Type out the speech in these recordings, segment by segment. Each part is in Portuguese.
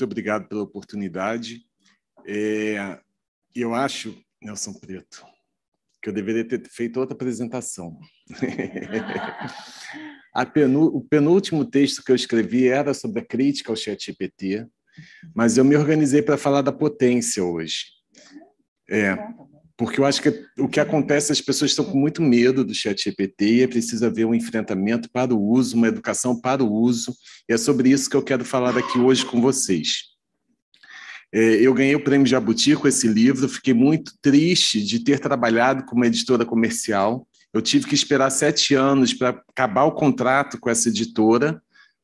muito obrigado pela oportunidade. É, eu acho, Nelson Preto, que eu deveria ter feito outra apresentação. penu, o penúltimo texto que eu escrevi era sobre a crítica ao ChatGPT, mas eu me organizei para falar da potência hoje. É, porque eu acho que o que acontece, as pessoas estão com muito medo do chat GPT e é preciso haver um enfrentamento para o uso, uma educação para o uso, e é sobre isso que eu quero falar aqui hoje com vocês. É, eu ganhei o prêmio Jabuti com esse livro, fiquei muito triste de ter trabalhado com uma editora comercial. Eu tive que esperar sete anos para acabar o contrato com essa editora,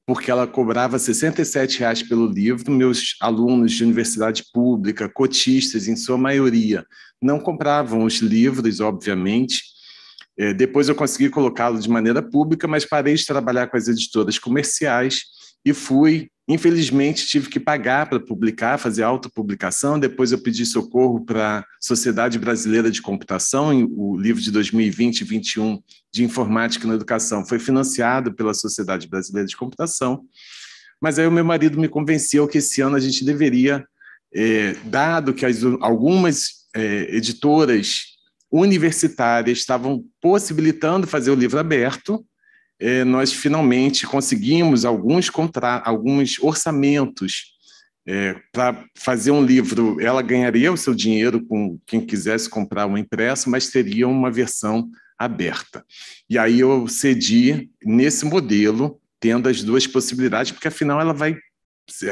porque ela cobrava R$ 67,00 pelo livro. Meus alunos de universidade pública, cotistas, em sua maioria, não compravam os livros, obviamente. É, depois eu consegui colocá-lo de maneira pública, mas parei de trabalhar com as editoras comerciais e fui. Infelizmente, tive que pagar para publicar, fazer autopublicação. Depois, eu pedi socorro para a Sociedade Brasileira de Computação, o livro de 2020 e 2021 de Informática na Educação foi financiado pela Sociedade Brasileira de Computação. Mas aí, o meu marido me convenceu que esse ano a gente deveria, é, dado que as, algumas é, editoras universitárias estavam possibilitando fazer o livro aberto, é, nós finalmente conseguimos alguns, contra alguns orçamentos é, para fazer um livro, ela ganharia o seu dinheiro com quem quisesse comprar um impresso, mas teria uma versão aberta. E aí eu cedi nesse modelo, tendo as duas possibilidades, porque afinal ela vai.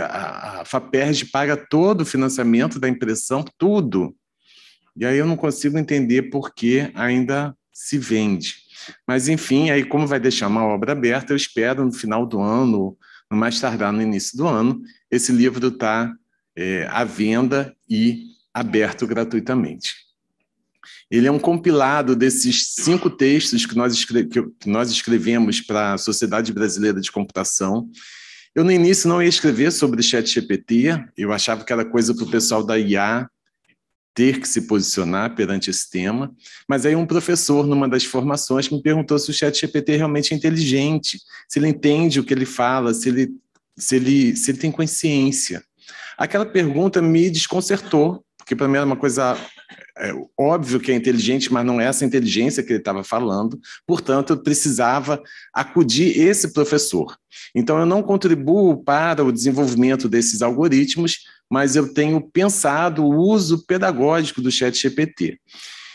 A, a FAPERJ paga todo o financiamento da impressão, tudo. E aí eu não consigo entender por que ainda se vende. Mas, enfim, aí como vai deixar uma obra aberta, eu espero no final do ano, no mais tardar no início do ano, esse livro está é, à venda e aberto gratuitamente. Ele é um compilado desses cinco textos que nós, que nós escrevemos para a Sociedade Brasileira de Computação. Eu, no início, não ia escrever sobre ChatGPT, eu achava que era coisa para o pessoal da IA, ter que se posicionar perante esse tema. Mas aí um professor, numa das formações, me perguntou se o chat GPT é inteligente, se ele entende o que ele fala, se ele, se ele, se ele tem consciência. Aquela pergunta me desconcertou, porque para mim era uma coisa é, óbvio que é inteligente, mas não é essa inteligência que ele estava falando. Portanto, eu precisava acudir esse professor. Então, eu não contribuo para o desenvolvimento desses algoritmos, mas eu tenho pensado o uso pedagógico do chat GPT.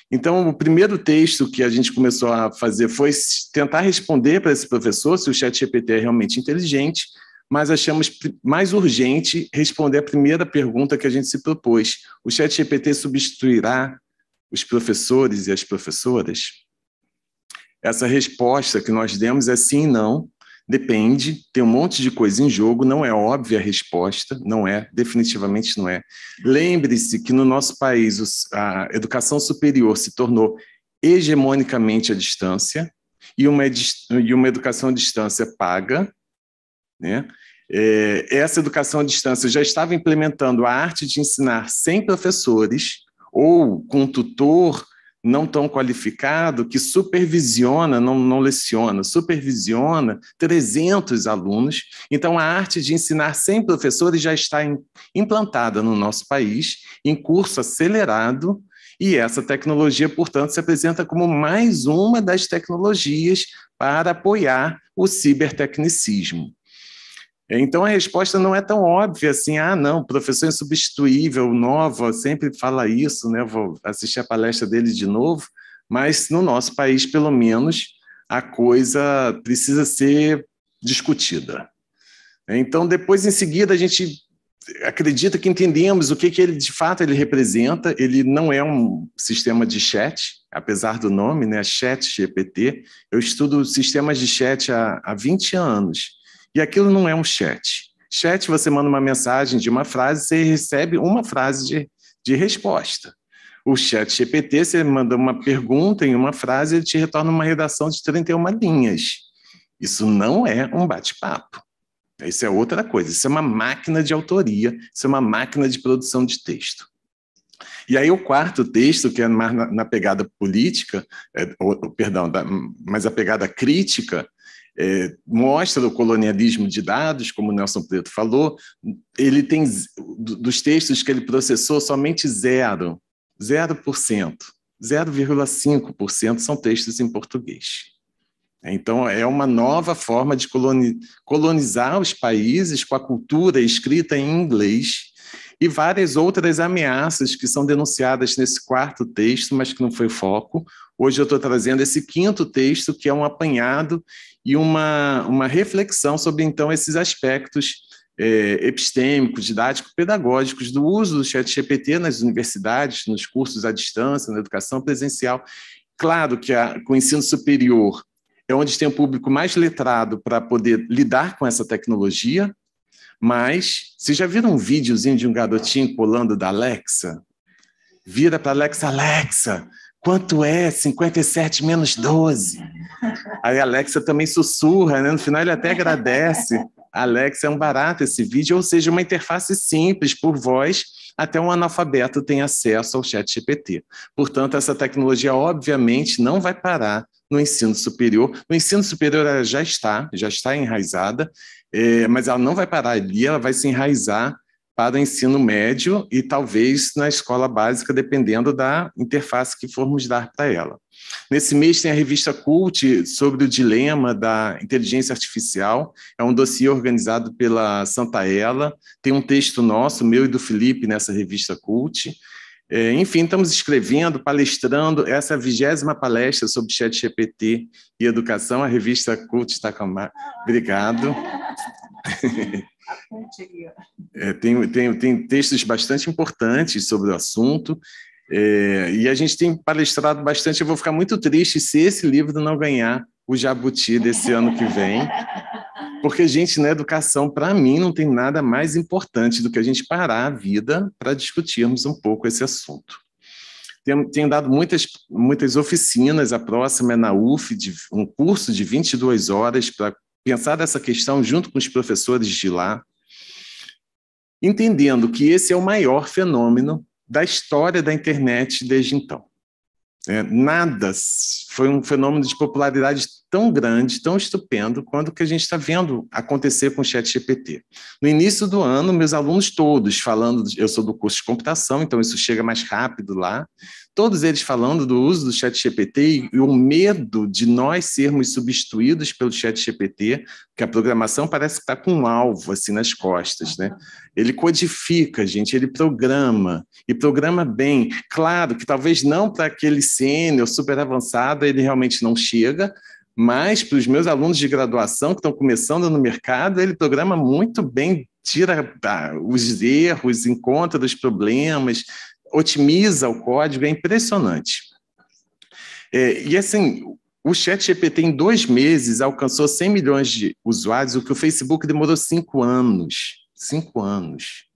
Então, o primeiro texto que a gente começou a fazer foi tentar responder para esse professor se o chat GPT é realmente inteligente, mas achamos mais urgente responder a primeira pergunta que a gente se propôs. O chat GPT substituirá os professores e as professoras? Essa resposta que nós demos é sim e não, Depende, tem um monte de coisa em jogo, não é óbvia a resposta, não é, definitivamente não é. Lembre-se que no nosso país a educação superior se tornou hegemonicamente à distância e uma, e uma educação à distância paga, né? É, essa educação à distância já estava implementando a arte de ensinar sem professores ou com tutor não tão qualificado que supervisiona, não, não leciona, supervisiona 300 alunos. Então, a arte de ensinar sem professores já está implantada no nosso país, em curso acelerado, e essa tecnologia, portanto, se apresenta como mais uma das tecnologias para apoiar o cibertecnicismo. Então a resposta não é tão óbvia assim, ah, não, professor é insubstituível, nova, sempre fala isso, né? Vou assistir a palestra dele de novo, mas no nosso país, pelo menos, a coisa precisa ser discutida. Então, depois, em seguida, a gente acredita que entendemos o que, que ele de fato ele representa. Ele não é um sistema de chat, apesar do nome, né? Chat GPT. Eu estudo sistemas de chat há, há 20 anos. E aquilo não é um chat. Chat, você manda uma mensagem de uma frase, você recebe uma frase de, de resposta. O chat GPT, você manda uma pergunta em uma frase, ele te retorna uma redação de 31 linhas. Isso não é um bate-papo. Isso é outra coisa. Isso é uma máquina de autoria, isso é uma máquina de produção de texto. E aí o quarto texto, que é mais na, na pegada política, é, ou, perdão, da, mas a pegada crítica, é, mostra o colonialismo de dados, como Nelson Preto falou. Ele tem, dos textos que ele processou, somente zero, 0%, 0,5% são textos em português. É, então, é uma nova forma de colonizar os países com a cultura escrita em inglês e várias outras ameaças que são denunciadas nesse quarto texto, mas que não foi foco. Hoje eu estou trazendo esse quinto texto, que é um apanhado e uma, uma reflexão sobre, então, esses aspectos é, epistêmicos, didáticos, pedagógicos do uso do chat GPT nas universidades, nos cursos à distância, na educação presencial. Claro que a, com o ensino superior é onde tem o público mais letrado para poder lidar com essa tecnologia, mas vocês já viram um videozinho de um garotinho colando da Alexa? Vira para Alexa, Alexa, Quanto é 57 menos 12? Aí a Alexa também sussurra, né? No final ele até agradece. Alexa é um barato esse vídeo, ou seja, uma interface simples por voz, até um analfabeto tem acesso ao chat GPT. Portanto, essa tecnologia obviamente não vai parar no ensino superior. No ensino superior ela já está, já está enraizada, é, mas ela não vai parar ali, ela vai se enraizar para o ensino médio e talvez na escola básica, dependendo da interface que formos dar para ela. Nesse mês tem a revista Cult sobre o dilema da inteligência artificial. É um dossiê organizado pela Santa Ela. Tem um texto nosso, meu e do Felipe, nessa revista Cult. É, enfim, estamos escrevendo, palestrando. Essa é a vigésima palestra sobre ChatGPT e educação. A revista Cult está com Obrigado. Obrigado. É, tem, tem, tem textos bastante importantes sobre o assunto. É, e a gente tem palestrado bastante. Eu vou ficar muito triste se esse livro não ganhar o Jabuti desse ano que vem. Porque, gente, na educação, para mim, não tem nada mais importante do que a gente parar a vida para discutirmos um pouco esse assunto. Tenho, tenho, dado muitas, muitas oficinas, a próxima é na UF, de, um curso de 22 horas para Pensar dessa questão junto com os professores de lá, entendendo que esse é o maior fenômeno da história da internet desde então. É, nada foi um fenômeno de popularidade tão grande, tão estupendo, quanto o que a gente está vendo acontecer com o ChatGPT. No início do ano, meus alunos todos falando, eu sou do curso de computação, então isso chega mais rápido lá, todos eles falando do uso do chat GPT e o medo de nós sermos substituídos pelo chat GPT, que a programação parece que está com um alvo assim nas costas, né? Ele codifica, gente, ele programa e programa bem. Claro que talvez não para aquele sênior super avançado ele realmente não chega, mas para os meus alunos de graduação que estão começando no mercado, ele programa muito bem, tira ah, os erros, encontra os problemas, otimiza o código é impressionante. É, e assim, o Chat GPT em dois meses alcançou 100 milhões de usuários, o que o Facebook demorou cinco anos. Cinco anos.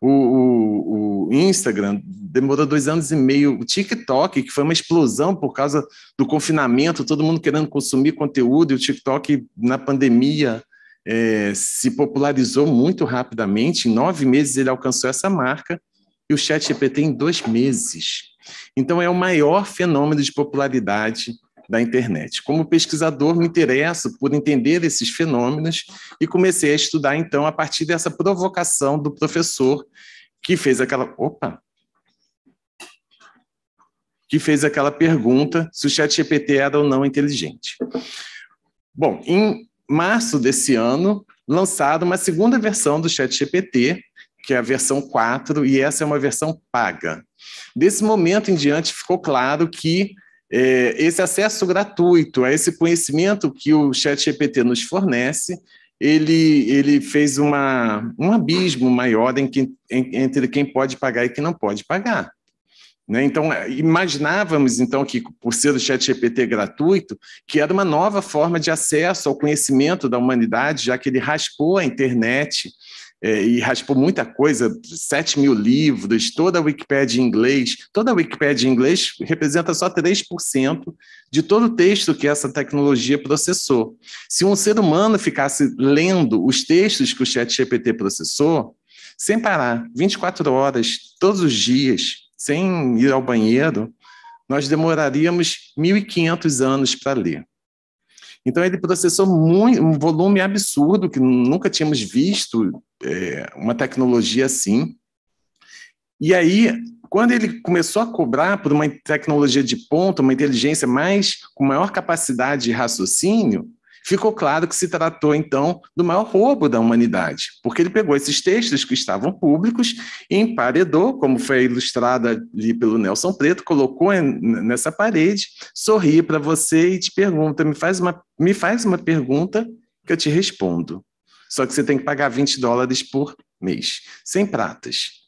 O, o, o, Instagram demorou dois anos e meio. O TikTok, que foi uma explosão por causa do confinamento, todo mundo querendo consumir conteúdo, e o TikTok na pandemia é, se popularizou muito rapidamente. Em nove meses ele alcançou essa marca o o ChatGPT em dois meses. Então, é o maior fenômeno de popularidade da internet. Como pesquisador, me interesso por entender esses fenômenos e comecei a estudar, então, a partir dessa provocação do professor que fez aquela. Opa! Que fez aquela pergunta se o ChatGPT era ou não inteligente. Bom, em março desse ano, lançaram uma segunda versão do ChatGPT, que é a versão 4, e essa é uma versão paga. Desse momento em diante, ficou claro que é, esse acesso gratuito a esse conhecimento que o ChatGPT nos fornece, ele, ele fez uma, um abismo maior em que, em, entre quem pode pagar e quem não pode pagar. Né? Então, é, imaginávamos então que, por ser o ChatGPT gratuito, que era uma nova forma de acesso ao conhecimento da humanidade, já que ele raspou a internet é, e raspou ah, tipo, muita coisa, 7 mil livros, toda a Wikipédia em inglês. Toda a Wikipédia em inglês representa só 3% de todo o texto que essa tecnologia processou. Se um ser humano ficasse lendo os textos que o ChatGPT processou, sem parar, 24 horas, todos os dias, sem ir ao banheiro, nós demoraríamos 1.500 anos para ler. Então, ele processou muito, um volume absurdo que nunca tínhamos visto é, uma tecnologia assim. E aí, quando ele começou a cobrar por uma tecnologia de ponta, uma inteligência mais com maior capacidade de raciocínio, ficou claro que se tratou então do maior roubo da humanidade, porque ele pegou esses textos que estavam públicos e emparedou, como foi ilustrado ali pelo Nelson Preto, colocou nessa parede, sorri para você e te pergunta, me faz uma, me faz uma pergunta que eu te respondo. Só que você tem que pagar 20 dólares por mês, sem pratas.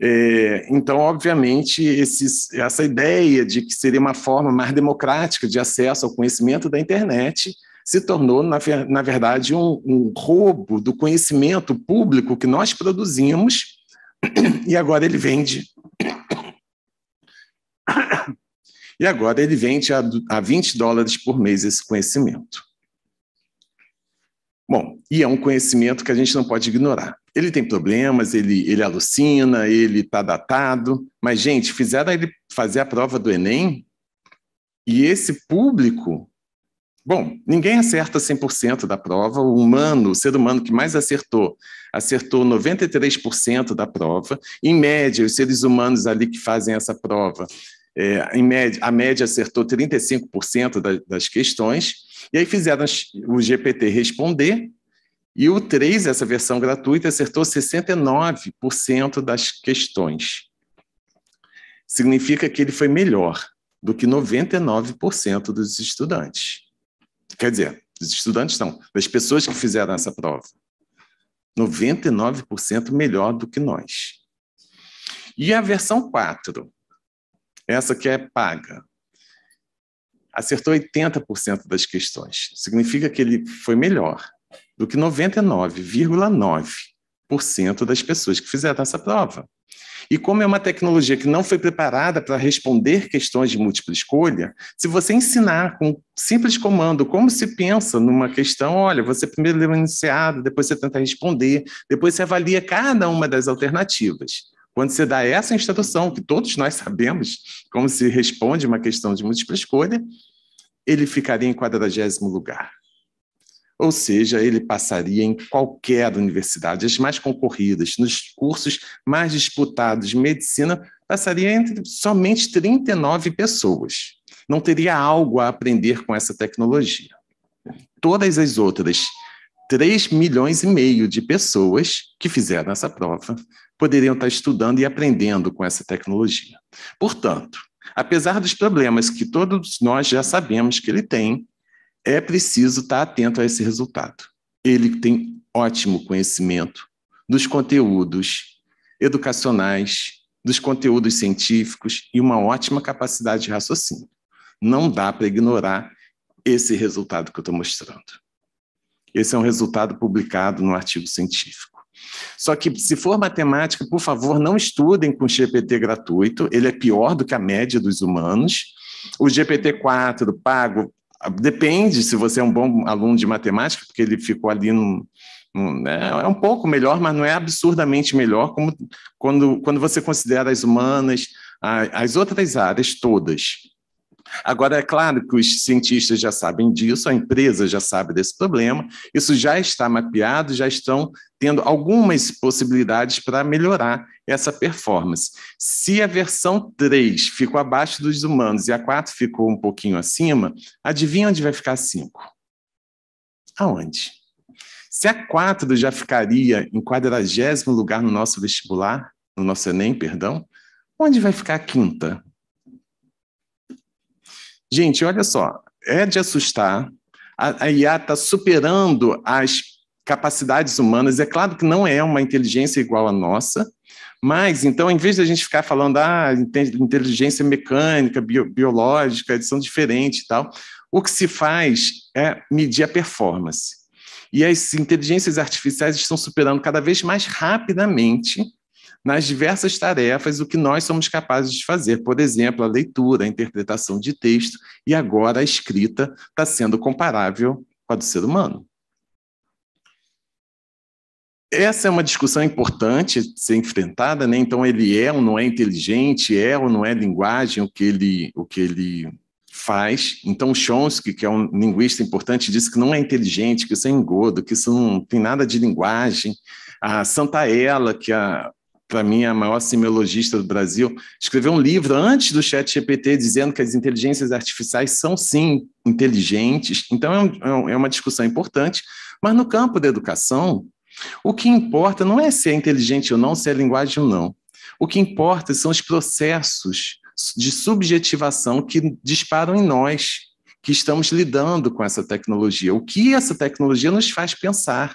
É, então, obviamente, esses, essa ideia de que seria uma forma mais democrática de acesso ao conhecimento da internet se tornou, na, na verdade, um, um roubo do conhecimento público que nós produzimos e agora ele vende. E agora ele vende a, a 20 dólares por mês esse conhecimento. Bom, e é um conhecimento que a gente não pode ignorar. Ele tem problemas, ele, ele alucina, ele está datado, mas, gente, fizeram ele fazer a prova do Enem e esse público. Bom, ninguém acerta 100% da prova. O humano, o ser humano que mais acertou, acertou 93% da prova. Em média, os seres humanos ali que fazem essa prova é, em média, a média acertou 35% da, das questões, e aí fizeram o GPT responder, e o 3, essa versão gratuita, acertou 69% das questões. Significa que ele foi melhor do que 99% dos estudantes. Quer dizer, dos estudantes não, das pessoas que fizeram essa prova. 99% melhor do que nós. E a versão 4, essa que é paga. Acertou 80% das questões. Significa que ele foi melhor do que 99,9% das pessoas que fizeram essa prova. E como é uma tecnologia que não foi preparada para responder questões de múltipla escolha, se você ensinar com simples comando como se pensa numa questão, olha, você primeiro lê o um enunciado, depois você tenta responder, depois você avalia cada uma das alternativas. Quando você dá essa instrução, que todos nós sabemos como se responde uma questão de múltipla escolha, ele ficaria em quadragésimo lugar. Ou seja, ele passaria em qualquer universidade, as mais concorridas, nos cursos mais disputados, medicina, passaria entre somente 39 pessoas. Não teria algo a aprender com essa tecnologia. Todas as outras 3 milhões e meio de pessoas que fizeram essa prova poderiam estar estudando e aprendendo com essa tecnologia. Portanto, apesar dos problemas que todos nós já sabemos que ele tem, é preciso estar atento a esse resultado. Ele tem ótimo conhecimento dos conteúdos educacionais, dos conteúdos científicos e uma ótima capacidade de raciocínio. Não dá para ignorar esse resultado que eu estou mostrando. Esse é um resultado publicado no artigo científico. Só que, se for matemática, por favor, não estudem com GPT gratuito, ele é pior do que a média dos humanos. O GPT-4 pago, depende se você é um bom aluno de matemática, porque ele ficou ali no, né, é um pouco melhor, mas não é absurdamente melhor como quando, quando você considera as humanas, as outras áreas todas. Agora, é claro que os cientistas já sabem disso, a empresa já sabe desse problema, isso já está mapeado, já estão tendo algumas possibilidades para melhorar essa performance. Se a versão 3 ficou abaixo dos humanos e a 4 ficou um pouquinho acima, adivinha onde vai ficar a 5? Aonde? Se a 4 já ficaria em quadragésimo lugar no nosso vestibular, no nosso Enem, perdão, onde vai ficar a quinta? Gente, olha só, é de assustar. A, a IA está superando as capacidades humanas. É claro que não é uma inteligência igual à nossa, mas então, em vez de a gente ficar falando ah, inteligência mecânica, bio, biológica, são diferentes e tal, o que se faz é medir a performance. E as inteligências artificiais estão superando cada vez mais rapidamente nas diversas tarefas o que nós somos capazes de fazer. Por exemplo, a leitura, a interpretação de texto, e agora a escrita está sendo comparável com a do ser humano. Essa é uma discussão importante ser enfrentada, né? Então ele é ou não é inteligente, é ou não é linguagem o que ele o que ele faz. Então Chomsky, que é um linguista importante, disse que não é inteligente, que isso é engodo, que isso não tem nada de linguagem. A Santaella, que é para mim, a maior semiologista do Brasil, escreveu um livro antes do Chat GPT dizendo que as inteligências artificiais são sim inteligentes. Então, é, é, um, é uma discussão importante. Mas no campo da educação, o que importa não é se é inteligente ou não, se é linguagem ou não. O que importa são os processos de subjetivação que disparam em nós, que estamos lidando com essa tecnologia. O que essa tecnologia nos faz pensar?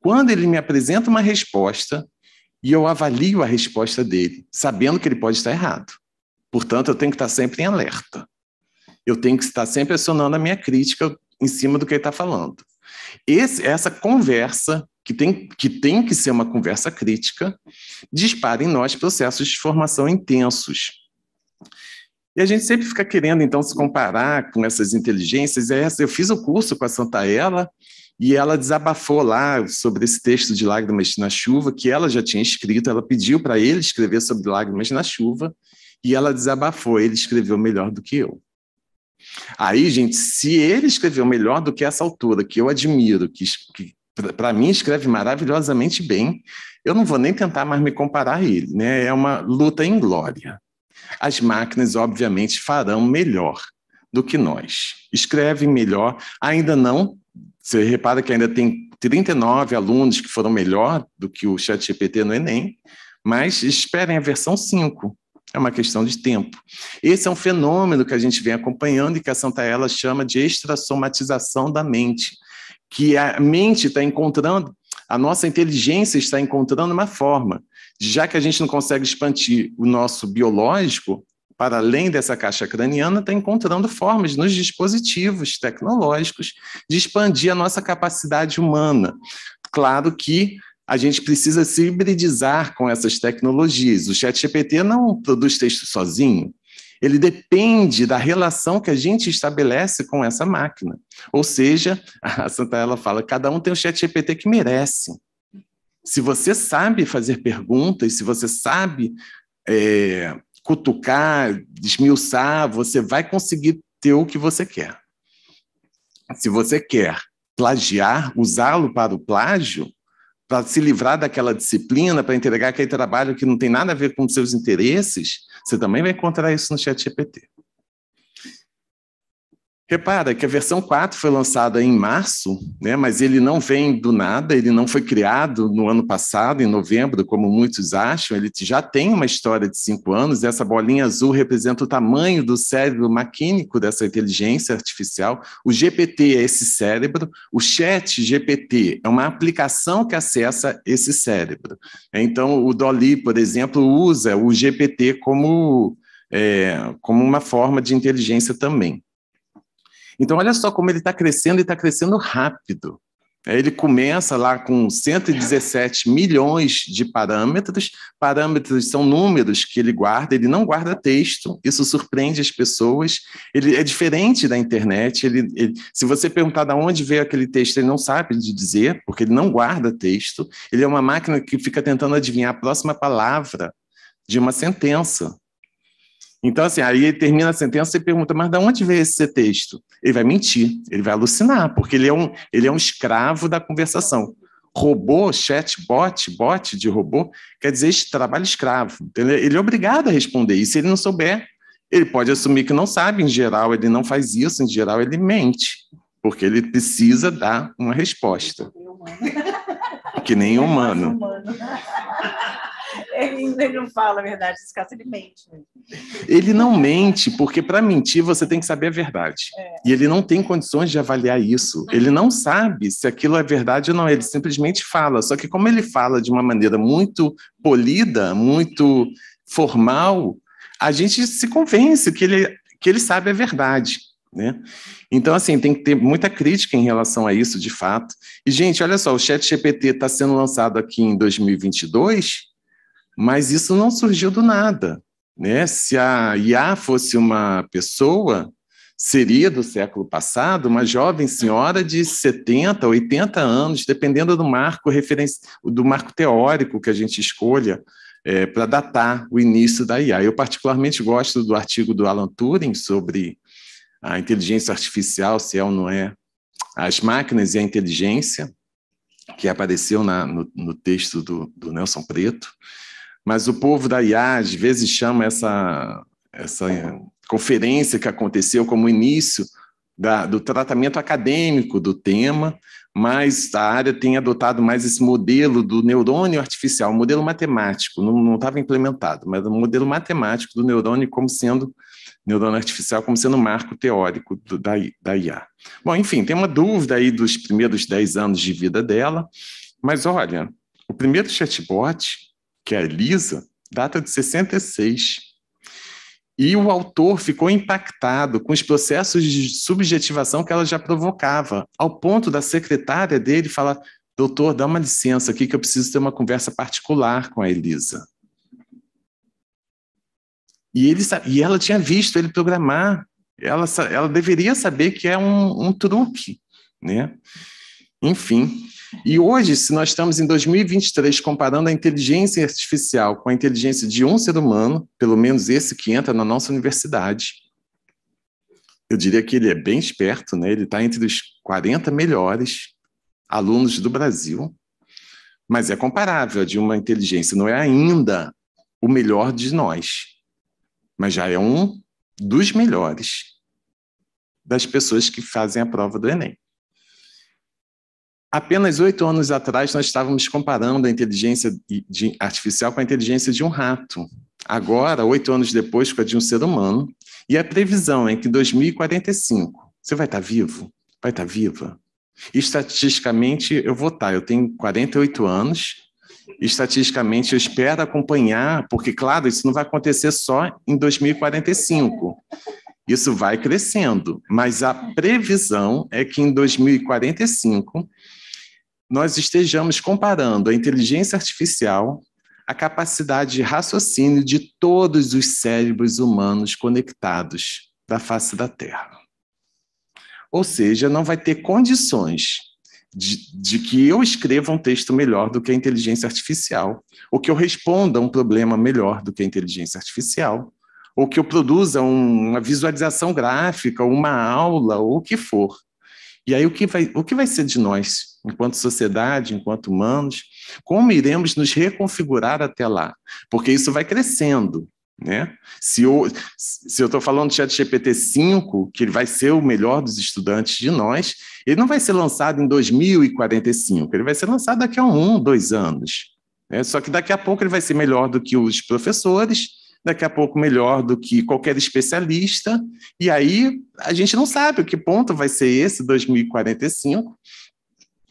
Quando ele me apresenta uma resposta, e eu avalio a resposta dele, sabendo que ele pode estar errado. Portanto, eu tenho que estar sempre em alerta. Eu tenho que estar sempre acionando a minha crítica em cima do que ele está falando. Esse, essa conversa, que tem, que tem que ser uma conversa crítica, dispara em nós processos de formação intensos. E a gente sempre fica querendo, então, se comparar com essas inteligências. É eu fiz o curso com a Santa Ela e ela desabafou lá sobre esse texto de Lágrimas na Chuva, que ela já tinha escrito, ela pediu para ele escrever sobre Lágrimas na Chuva, e ela desabafou, ele escreveu melhor do que eu. Aí, gente, se ele escreveu melhor do que essa autora, que eu admiro, que, que para mim escreve maravilhosamente bem, eu não vou nem tentar mais me comparar a ele, né? É uma luta em glória. As máquinas, obviamente, farão melhor do que nós. Escrevem melhor, ainda não você repara que ainda tem 39 alunos que foram melhor do que o ChatGPT no Enem, mas esperem a versão 5. É uma questão de tempo. Esse é um fenômeno que a gente vem acompanhando e que a Santa Ela chama de extrassomatização da mente, que a mente está encontrando, a nossa inteligência está encontrando uma forma. Já que a gente não consegue expandir o nosso biológico, para além dessa caixa craniana, está encontrando formas nos dispositivos tecnológicos de expandir a nossa capacidade humana. Claro que a gente precisa se hibridizar com essas tecnologias. O ChatGPT não produz texto sozinho, ele depende da relação que a gente estabelece com essa máquina. Ou seja, a Ela fala, cada um tem o chat GPT que merece. Se você sabe fazer perguntas, se você sabe é, cutucar, desmiuçar, você vai conseguir ter o que você quer. Se você quer plagiar, usá-lo para o plágio, para se livrar daquela disciplina, para entregar aquele trabalho que não tem nada a ver com seus interesses, você também vai encontrar isso no ChatGPT. Repara que a versão 4 foi lançada em março, né, mas ele não vem do nada, ele não foi criado no ano passado, em novembro, como muitos acham, ele já tem uma história de cinco anos, essa bolinha azul representa o tamanho do cérebro maquínico dessa inteligência artificial, o GPT é esse cérebro, o chat GPT é uma aplicação que acessa esse cérebro. Então, o Dolly, por exemplo, usa o GPT como, é, como uma forma de inteligência também. Então, olha só como ele está crescendo e está crescendo rápido. É, ele começa lá com 117 milhões de parâmetros. Parâmetros são números que ele guarda, ele não guarda texto, isso surpreende as pessoas. Ele é diferente da internet. Ele, ele, se você perguntar de onde veio aquele texto, ele não sabe de dizer, porque ele não guarda texto. Ele é uma máquina que fica tentando adivinhar a próxima palavra de uma sentença. Então, assim, aí ele termina a sentença e pergunta, mas de onde veio esse texto? Ele vai mentir, ele vai alucinar, porque ele é um, ele é um escravo da conversação. Robô, chatbot, bot de robô, quer dizer trabalho escravo. Então, ele é obrigado a responder, e se ele não souber, ele pode assumir que não sabe, em geral, ele não faz isso, em geral, ele mente, porque ele precisa dar uma resposta. Que nem é humano. Que nem é humano. É, ele não fala a verdade caso ele mente. Ele não mente, porque para mentir você tem que saber a verdade. É. E ele não tem condições de avaliar isso. Ele não sabe se aquilo é verdade ou não, ele simplesmente fala. Só que, como ele fala de uma maneira muito polida, muito formal, a gente se convence que ele, que ele sabe a verdade. Né? Então, assim, tem que ter muita crítica em relação a isso, de fato. E, gente, olha só, o Chat GPT está sendo lançado aqui em 2022 mas isso não surgiu do nada. Né? Se a Iá fosse uma pessoa, seria do século passado uma jovem senhora de 70, 80 anos, dependendo do marco do marco teórico que a gente escolha é, para datar o início da IA. Eu particularmente gosto do artigo do Alan Turing sobre a inteligência artificial, se é ou não é, as máquinas e a inteligência, que apareceu na, no, no texto do, do Nelson Preto. Mas o povo da IA às vezes chama essa, essa conferência que aconteceu como início da, do tratamento acadêmico do tema, mas a área tem adotado mais esse modelo do neurônio artificial, modelo matemático, não estava implementado, mas o modelo matemático do neurônio como sendo neurônio artificial como sendo marco teórico do, da, da IA. Bom, enfim, tem uma dúvida aí dos primeiros 10 anos de vida dela, mas olha, o primeiro chatbot que é Lisa, data de 66. E o autor ficou impactado com os processos de subjetivação que ela já provocava, ao ponto da secretária dele falar: doutor, dá uma licença aqui que eu preciso ter uma conversa particular com a Elisa. E, ele, e ela tinha visto ele programar, ela, ela deveria saber que é um, um truque, né? Enfim, e hoje, se nós estamos em 2023 comparando a inteligência artificial com a inteligência de um ser humano, pelo menos esse que entra na nossa universidade, eu diria que ele é bem esperto, né? ele está entre os 40 melhores alunos do Brasil, mas é comparável a de uma inteligência, não é ainda o melhor de nós, mas já é um dos melhores das pessoas que fazem a prova do Enem. Apenas oito anos atrás, nós estávamos comparando a inteligência artificial com a inteligência de um rato. Agora, oito anos depois, com a de um ser humano. E a previsão é que em 2045, você vai estar tá vivo? Vai estar tá viva? Estatisticamente, eu vou estar. Tá, eu tenho 48 anos. Estatisticamente, eu espero acompanhar, porque, claro, isso não vai acontecer só em 2045. Isso vai crescendo, mas a previsão é que em 2045 nós estejamos comparando a inteligência artificial à capacidade de raciocínio de todos os cérebros humanos conectados da face da Terra. Ou seja, não vai ter condições de, de, que eu escreva um texto melhor do que a inteligência artificial, ou que eu responda um problema melhor do que a inteligência artificial, ou que eu produza um, uma visualização gráfica, uma aula, ou o que for. E aí, o que, vai, o que vai ser de nós, enquanto sociedade, enquanto humanos? Como iremos nos reconfigurar até lá? Porque isso vai crescendo. Né? Se eu estou falando do chat GPT-5, que ele vai ser o melhor dos estudantes de nós, ele não vai ser lançado em 2045, ele vai ser lançado daqui a um, dois anos. Né? Só que daqui a pouco ele vai ser melhor do que os professores, daqui a pouco melhor do que qualquer especialista, e aí a gente não sabe o que ponto vai ser esse 2045,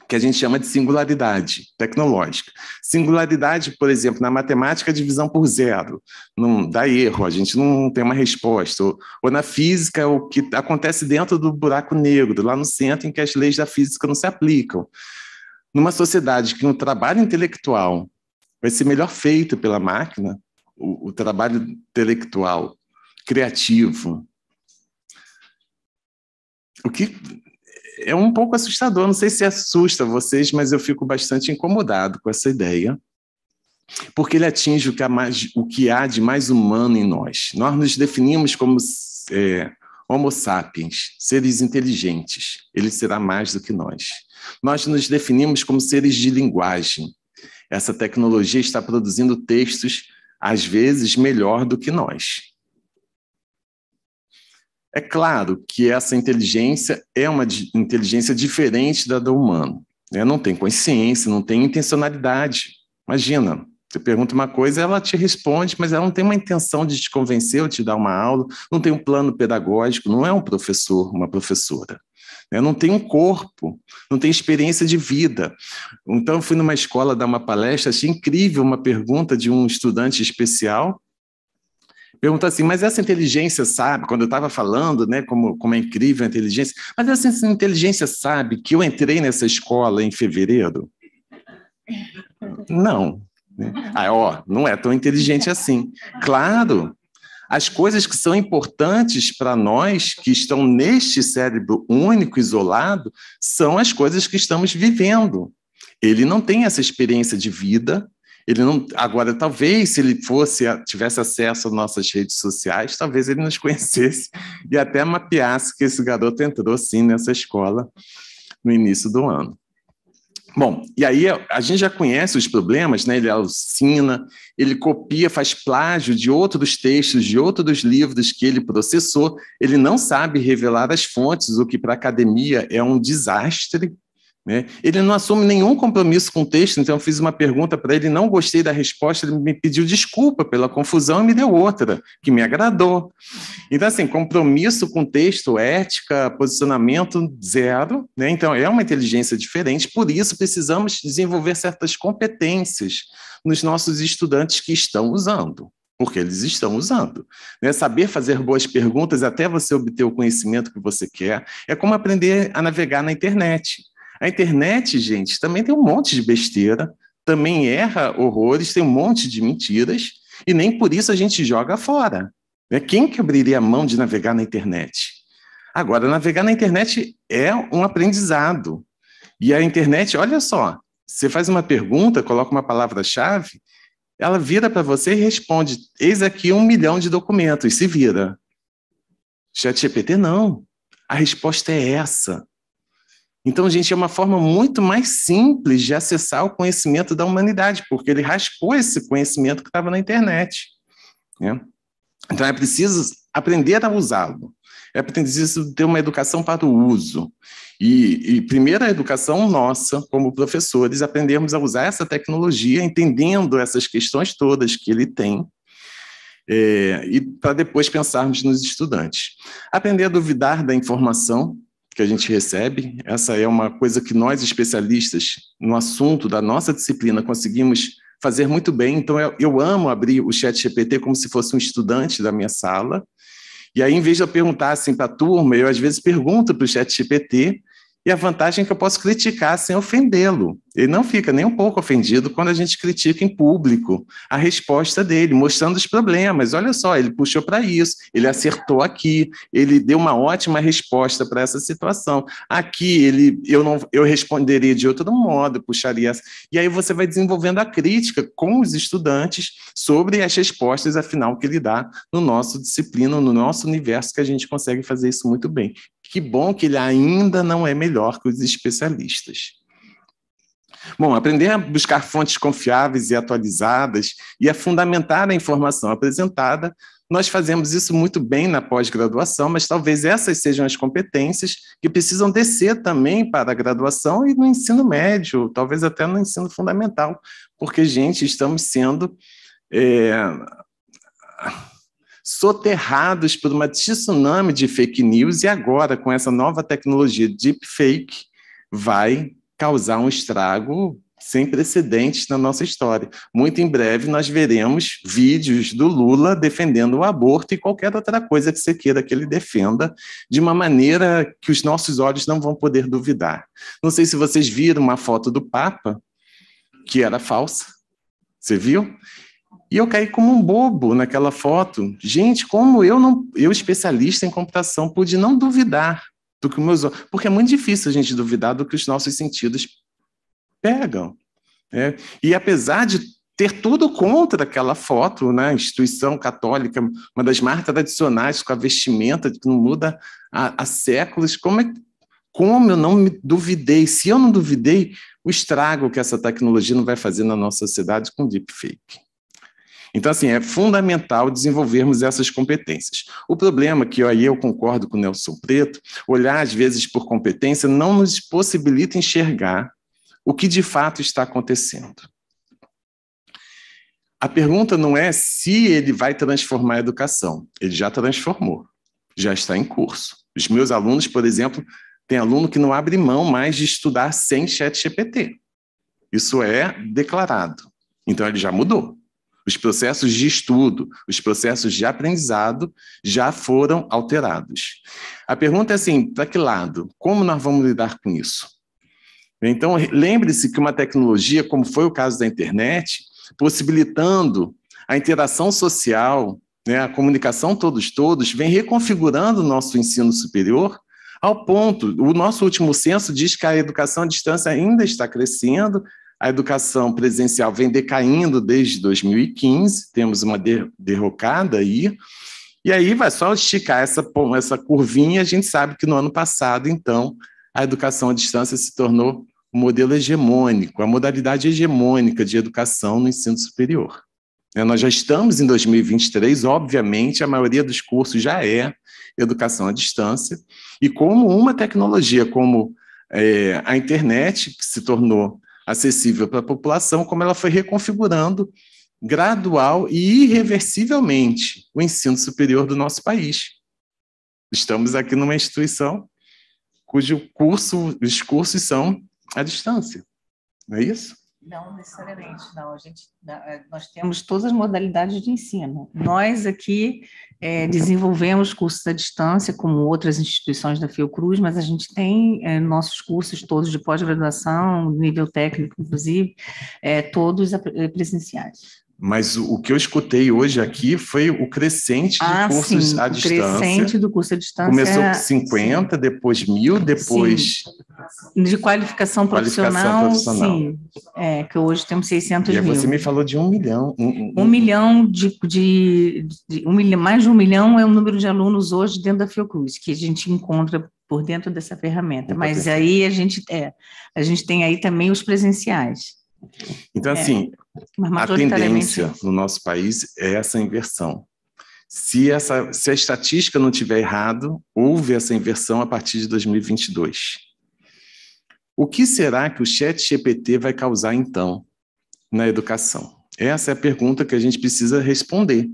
que a gente chama de singularidade tecnológica. Singularidade, por exemplo, na matemática, divisão por zero, não dá erro, a gente não tem uma resposta. Ou, na física, o que acontece dentro do buraco negro, lá no centro, em que as leis da física não se aplicam. Numa sociedade que o um trabalho intelectual vai ser melhor feito pela máquina, o, o trabalho intelectual, criativo. O que é um pouco assustador, não sei se assusta vocês, mas eu fico bastante incomodado com essa ideia, porque ele atinge o que há, mais, o que há de mais humano em nós. Nós nos definimos como é, Homo sapiens, seres inteligentes, ele será mais do que nós. Nós nos definimos como seres de linguagem. Essa tecnologia está produzindo textos às vezes melhor do que nós. É claro que essa inteligência é uma inteligência diferente da do humano. Né? Não tem consciência, não tem intencionalidade. Imagina, você pergunta uma coisa, ela te responde, mas ela não tem uma intenção de te convencer ou te dar uma aula, não tem um plano pedagógico, não é um professor, uma professora não tem um corpo, não tem experiência de vida. Então, eu fui numa escola dar uma palestra, achei incrível uma pergunta de um estudante especial, perguntou assim, mas essa inteligência sabe, quando eu estava falando, né, como, como é incrível a inteligência, mas essa inteligência sabe que eu entrei nessa escola em fevereiro? Não. Né? Ah, ó, não é tão inteligente assim. Claro, as coisas que são importantes para nós, que estão neste cérebro único, isolado, são as coisas que estamos vivendo. Ele não tem essa experiência de vida. Ele não, agora, talvez, se ele fosse tivesse acesso às nossas redes sociais, talvez ele nos conhecesse e até mapeasse que esse garoto entrou, sim, nessa escola no início do ano. Bom, e aí a gente já conhece os problemas, né? Ele alucina, ele copia, faz plágio de outros textos, de outros livros que ele processou, ele não sabe revelar as fontes, o que para a academia é um desastre, né? Ele não assume nenhum compromisso com o texto, então eu fiz uma pergunta para ele, não gostei da resposta, ele me pediu desculpa pela confusão e me deu outra, que me agradou. Então, assim, compromisso com o texto, ética, posicionamento, zero. Né? Então, é uma inteligência diferente, por isso precisamos desenvolver certas competências nos nossos estudantes que estão usando porque eles estão usando. Né? Saber fazer boas perguntas até você obter o conhecimento que você quer é como aprender a navegar na internet. A internet, gente, também tem um monte de besteira, também erra horrores, tem um monte de mentiras, e nem por isso a gente joga fora. É quem que abriria a mão de navegar na internet? Agora, navegar na internet é um aprendizado. E a internet, olha só, você faz uma pergunta, coloca uma palavra-chave, ela vira para você e responde: Eis aqui um milhão de documentos, se vira. ChatGPT não. A resposta é essa. Então, gente, é uma forma muito mais simples de acessar o conhecimento da humanidade, porque ele raspou esse conhecimento que estava na internet. Né? Então, é preciso aprender a usá-lo. É preciso ter uma educação para o uso. E, e primeiro, a educação nossa, como professores, aprendermos a usar essa tecnologia, entendendo essas questões todas que ele tem, é, e para depois pensarmos nos estudantes. Aprender a duvidar da informação, que a gente recebe. Essa é uma coisa que nós, especialistas no assunto da nossa disciplina, conseguimos fazer muito bem. Então, eu, eu amo abrir o chat GPT como se fosse um estudante da minha sala. E aí, em vez de eu perguntar assim para a turma, eu às vezes pergunto para o chat GPT e a vantagem é que eu posso criticar sem ofendê-lo. Ele não fica nem um pouco ofendido quando a gente critica em público a resposta dele, mostrando os problemas. Olha só, ele puxou para isso, ele acertou aqui, ele deu uma ótima resposta para essa situação. Aqui ele eu não eu responderia de outro modo, puxaria E aí você vai desenvolvendo a crítica com os estudantes sobre as respostas afinal que ele dá no nosso disciplina, no nosso universo que a gente consegue fazer isso muito bem. Que bom que ele ainda não é melhor que os especialistas. Bom, aprender a buscar fontes confiáveis e atualizadas e a fundamentar a informação apresentada, nós fazemos isso muito bem na pós-graduação, mas talvez essas sejam as competências que precisam descer também para a graduação e no ensino médio, talvez até no ensino fundamental, porque, gente, estamos sendo. É soterrados por uma tsunami de fake news e agora, com essa nova tecnologia deepfake, vai causar um estrago sem precedentes na nossa história. Muito em breve nós veremos vídeos do Lula defendendo o aborto e qualquer outra coisa que você queira que ele defenda, de uma maneira que os nossos olhos não vão poder duvidar. Não sei se vocês viram uma foto do Papa, que era falsa. Você viu? E eu caí como um bobo naquela foto. Gente, como eu não, eu especialista em computação, pude não duvidar do que meus porque é muito difícil a gente duvidar do que os nossos sentidos pegam. Né? E apesar de ter tudo contra aquela foto, né? instituição católica, uma das mais tradicionais, com a vestimenta que não muda há, há séculos, como, é, como eu não me duvidei? Se eu não duvidei, o estrago que essa tecnologia não vai fazer na nossa sociedade com deepfake. Então, assim, é fundamental desenvolvermos essas competências. O problema, que aí eu concordo com o Nelson Preto, olhar às vezes por competência não nos possibilita enxergar o que de fato está acontecendo. A pergunta não é se ele vai transformar a educação. Ele já transformou, já está em curso. Os meus alunos, por exemplo, tem aluno que não abre mão mais de estudar sem chat GPT. Isso é declarado. Então ele já mudou. Os processos de estudo, os processos de aprendizado já foram alterados. A pergunta é assim: para que lado? Como nós vamos lidar com isso? Então, lembre-se que uma tecnologia, como foi o caso da internet, possibilitando a interação social, né, a comunicação todos todos, vem reconfigurando o nosso ensino superior ao ponto, o nosso último censo diz que a educação à distância ainda está crescendo a educação presencial vem decaindo desde 2015, temos uma derrocada aí. E aí vai só esticar essa, essa curvinha, a gente sabe que no ano passado, então, a educação à distância se tornou o um modelo hegemônico, a modalidade hegemônica de educação no ensino superior. É, nós já estamos em 2023, obviamente, a maioria dos cursos já é educação à distância, e como uma tecnologia como é, a internet, que se tornou acessível para a população, como ela foi reconfigurando gradual e irreversivelmente o ensino superior do nosso país. Estamos aqui numa instituição cujo curso, os cursos são à distância, não é isso? Não ah, tá. necessariamente, não. A gente, eh, nós temos todas as modalidades de ensino. Nós aqui é, desenvolvemos cursos à distância, como outras instituições da Fiocruz, mas a gente tem é, nossos cursos todos de pós-graduação, nível técnico, inclusive, é, todos presenciais. Mas o, que eu escutei hoje aqui foi o crescente de ah, cursos sim, à o distância. O crescente do curso à distância. Começou com 50, é, sim. depois mil, depois sim de qualificação profissional, qualificação profissional. sim. É, que hoje temos 600 e mil. Você me falou de um milhão. Um, um, um milhão de, de, de um milhão, mais de um milhão é o número de alunos hoje dentro da Fiocruz, que a gente encontra por dentro dessa ferramenta. Mas aí a gente, é, a gente tem aí também os presenciais. Então, é, assim, a tendência no nosso país é essa inversão. Se, essa, se a estatística não tiver errado, houve essa inversão a partir de 2022. O que será que o Chat GPT vai causar então na educação? Essa é a pergunta que a gente precisa responder,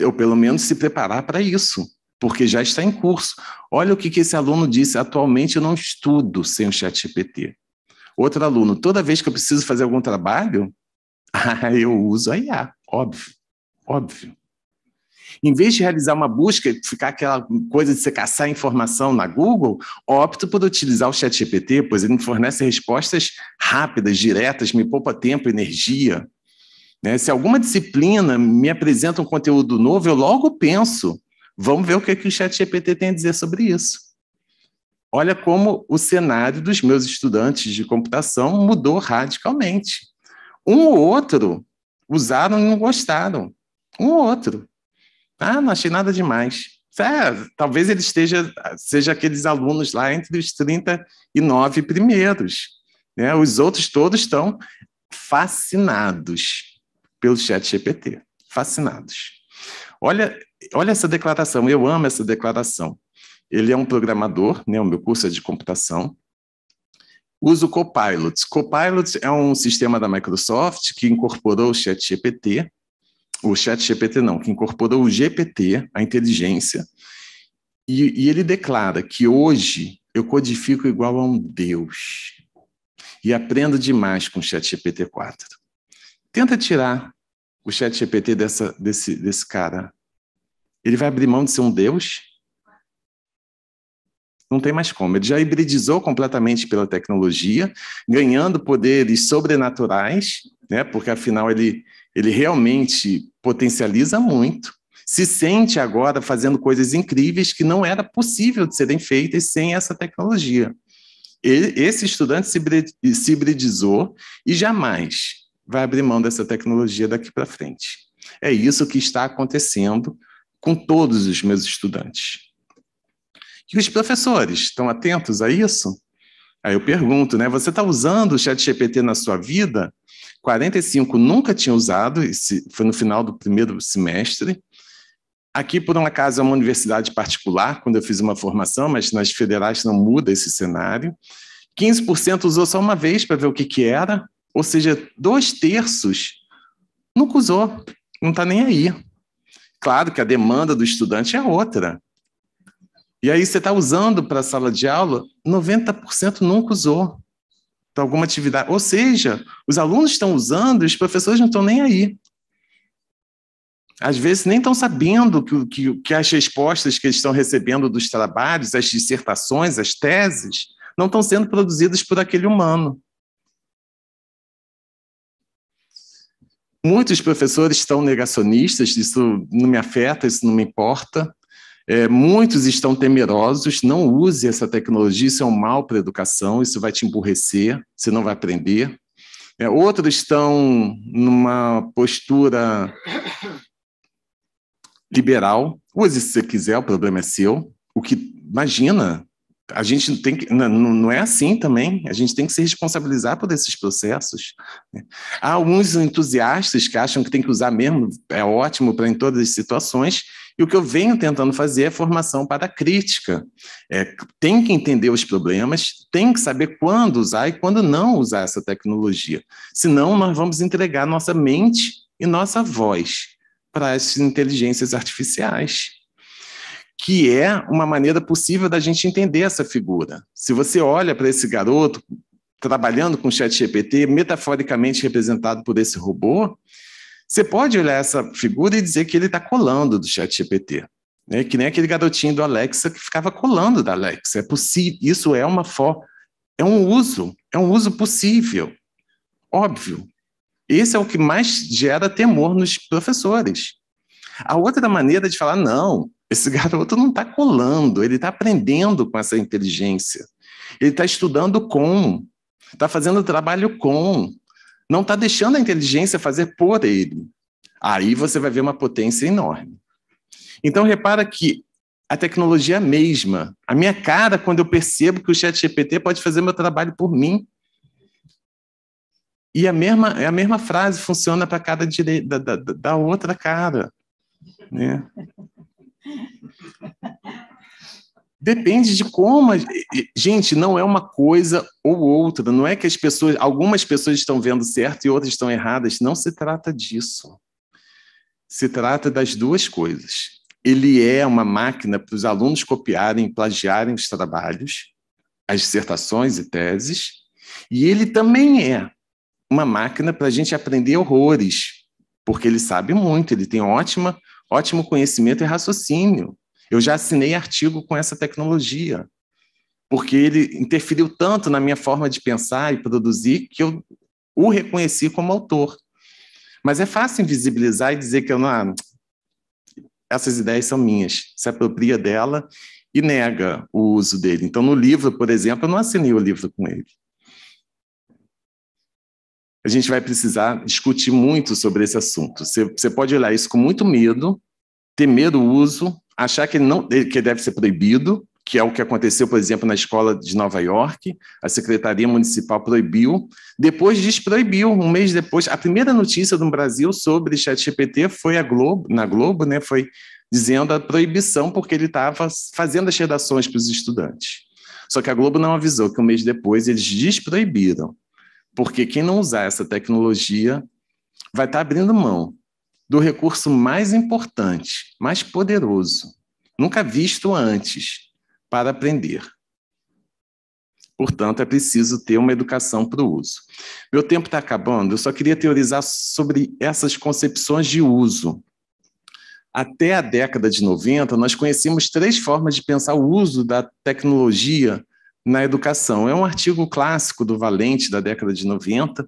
ou pelo menos se preparar para isso, porque já está em curso. Olha o que, esse aluno disse: atualmente eu não estudo sem o Chat GPT. Outro aluno, toda vez que eu preciso fazer algum trabalho, ah, eu uso a IA, óbvio, óbvio. Em vez de realizar uma busca, ficar aquela coisa de você caçar informação na Google, opto por utilizar o ChatGPT, pois ele me fornece respostas rápidas, diretas, me poupa tempo, energia. Né? Se alguma disciplina me apresenta um conteúdo novo, eu logo penso, vamos ver o que, é que o ChatGPT tem a dizer sobre isso. Olha como o cenário dos meus estudantes de computação mudou radicalmente. Um ou outro usaram e não gostaram. Um ou outro. Ah, não achei nada demais. É, talvez ele esteja, seja aqueles alunos lá entre os 39 primeiros. Né? Os outros todos estão fascinados pelo chat GPT. Fascinados. Olha, olha essa declaração, eu amo essa declaração. Ele é um programador, né? o meu curso é de computação. Uso o Copilot. Copilot é um sistema da Microsoft que incorporou o ChatGPT o chat GPT não, que incorporou o GPT, a inteligência, e, e ele declara que hoje eu codifico igual a um Deus. E aprendo demais com o chat GPT 4. Tenta tirar o chat GPT dessa, desse, desse cara. Ele vai abrir mão de ser um Deus? Não tem mais como. Ele já hibridizou completamente pela tecnologia, ganhando poderes sobrenaturais, né? porque afinal ele, ele realmente potencializa muito. Se sente agora fazendo coisas incríveis que não era possível de serem feitas sem essa tecnologia. Ele, esse estudante se hibridizou e jamais vai abrir mão dessa tecnologia daqui para frente. É isso que está acontecendo com todos os meus estudantes. E os professores estão atentos a isso? Aí eu pergunto, né? Você está usando o ChatGPT na sua vida? 45 nunca tinha usado, esse foi no final do primeiro semestre. Aqui, por um acaso, é uma universidade particular, quando eu fiz uma formação, mas nas federais não muda esse cenário. 15% usou só uma vez para ver o que, que era, ou seja, dois terços nunca usou, não está nem aí. Claro que a demanda do estudante é outra. E aí você está usando para a sala de aula, 90% nunca usou. Então, alguma atividade. Ou seja, os alunos estão usando e os professores não estão nem aí. Às vezes nem estão sabendo que, que, que as respostas que eles estão recebendo dos trabalhos, as dissertações, as teses, não estão sendo produzidas por aquele humano. Muitos professores estão negacionistas, isso não me afeta, isso não me importa. É, muitos estão temerosos, não use essa tecnologia, isso é um mal para a educação, isso vai te emburrecer, você não vai aprender. É, outros estão numa postura liberal, use se você quiser, o problema é seu. O que, imagina, a gente tem que, não, não é assim também, a gente tem que se responsabilizar por esses processos. Né. Há alguns entusiastas que acham que tem que usar mesmo, é ótimo para em todas as situações, e o que eu venho tentando fazer é formação para a crítica. É, tem que entender os problemas, tem que saber quando usar e quando não usar essa tecnologia. Senão, nós vamos entregar nossa mente e nossa voz para essas inteligências artificiais, que é uma maneira possível da gente entender essa figura. Se você olha para esse garoto trabalhando com o ChatGPT, metaforicamente representado por esse robô, você pode olhar essa figura e dizer que ele está colando do ChatGPT. Né? Que nem aquele garotinho do Alexa que ficava colando da Alexa. É possível, isso é uma forma, é um uso, é um uso possível. Óbvio. Esse é o que mais gera temor nos professores. A outra maneira de falar, não, esse garoto não está colando, ele está aprendendo com essa inteligência. Ele está estudando com, está fazendo trabalho com, não está deixando a inteligência fazer por ele. Aí você vai ver uma potência enorme. Então, repara que a tecnologia é mesma, a minha cara, quando eu percebo que o chat GPT pode fazer meu trabalho por mim. E a mesma, a mesma frase funciona para cada direita da, da, da outra cara. Né? Depende de como. Gente, não é uma coisa ou outra. Não é que as pessoas, algumas pessoas estão vendo certo e outras estão erradas. Não se trata disso. Se trata das duas coisas. Ele é uma máquina para os alunos copiarem, plagiarem os trabalhos, as dissertações e teses. E ele também é uma máquina para a gente aprender horrores, porque ele sabe muito, ele tem ótima, ótimo conhecimento e raciocínio. Eu já assinei artigo com essa tecnologia, porque ele interferiu tanto na minha forma de pensar e produzir que eu o reconheci como autor. Mas é fácil invisibilizar e dizer que eu não, ah, essas ideias são minhas, se apropria dela e nega o uso dele. Então, no livro, por exemplo, eu não assinei o livro com ele. A gente vai precisar discutir muito sobre esse assunto. Você, você pode olhar isso com muito medo, temer o uso, achar que não que deve ser proibido, que é o que aconteceu, por exemplo, na escola de Nova York, a Secretaria Municipal proibiu, depois desproibiu, um mês depois, a primeira notícia do Brasil sobre ChatGPT foi a Globo, na Globo, né, foi dizendo a proibição porque ele estava fazendo as redações para os estudantes. Só que a Globo não avisou que um mês depois eles desproibiram, porque quem não usar essa tecnologia vai estar tá abrindo mão do recurso mais importante, mais poderoso, nunca visto antes, para aprender. Portanto, é preciso ter uma educação para o uso. Meu tempo está acabando, eu só queria teorizar sobre essas concepções de uso. Até a década de 90, nós conhecíamos três formas de pensar o uso da tecnologia na educação. É um artigo clássico do Valente, da década de 90,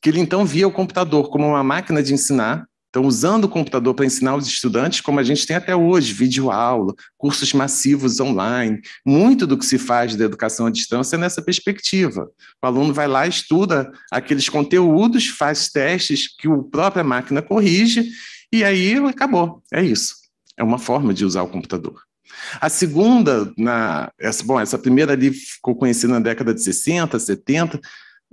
que ele então via o computador como uma máquina de ensinar, então, usando o computador para ensinar os estudantes, como a gente tem até hoje, vídeo aula, cursos massivos online, muito do que se faz da educação à distância é nessa perspectiva. O aluno vai lá, estuda aqueles conteúdos, faz testes que a própria máquina corrige, e aí acabou. É isso. É uma forma de usar o computador. A segunda, na, essa, bom, essa primeira ali ficou conhecida na década de 60, 70,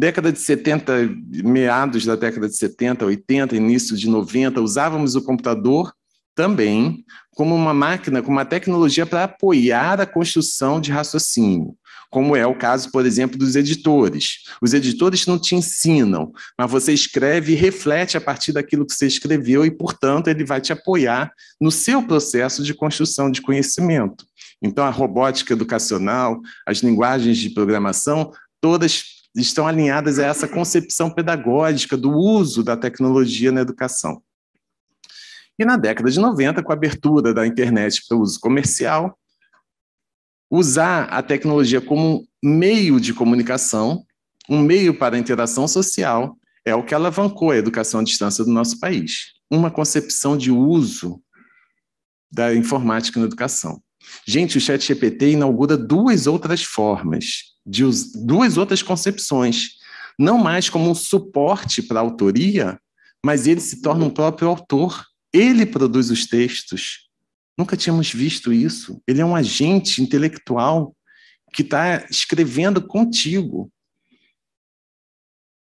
Década de 70, meados da década de 70, 80, início de 90, usávamos o computador também como uma máquina, como uma tecnologia para apoiar a construção de raciocínio, como é o caso, por exemplo, dos editores. Os editores não te ensinam, mas você escreve e reflete a partir daquilo que você escreveu e, portanto, ele vai te apoiar no seu processo de construção de conhecimento. Então, a robótica educacional, as linguagens de programação, todas estão alinhadas a essa concepção pedagógica do uso da tecnologia na educação. E na década de 90, com a abertura da internet para uso comercial, usar a tecnologia como um meio de comunicação, um meio para a interação social, é o que alavancou a educação à distância do nosso país. Uma concepção de uso da informática na educação. Gente, o ChatGPT inaugura duas outras formas de duas outras concepções, não mais como um suporte para a autoria, mas ele se torna um próprio autor, ele produz os textos. Nunca tínhamos visto isso. Ele é um agente intelectual que está escrevendo contigo,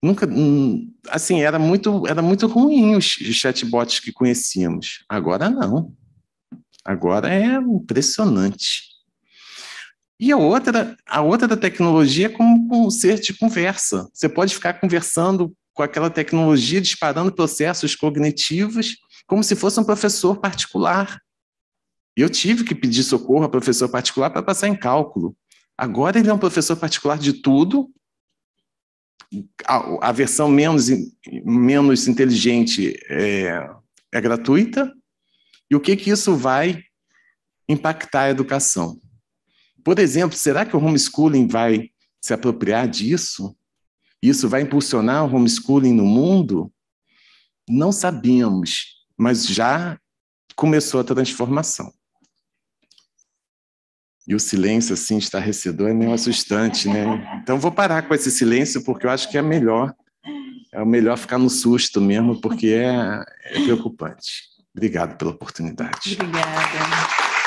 nunca hum, assim era muito era muito ruim os chatbots que conhecíamos agora não agora é impressionante e a outra, a outra da tecnologia é como um ser de conversa. Você pode ficar conversando com aquela tecnologia, disparando processos cognitivos, como se fosse um professor particular. Eu tive que pedir socorro a professor particular para passar em cálculo. Agora ele é um professor particular de tudo. A, a versão menos, menos inteligente é, é gratuita. E o que, que isso vai impactar a educação? Por exemplo, será que o homeschooling vai se apropriar disso? Isso vai impulsionar o homeschooling no mundo? Não sabemos, mas já começou a transformação. E o silêncio, assim, estarrecedor é meio assustante, né? Então, vou parar com esse silêncio, porque eu acho que é melhor. É melhor ficar no susto mesmo, porque é, é preocupante. Obrigado pela oportunidade. Obrigada.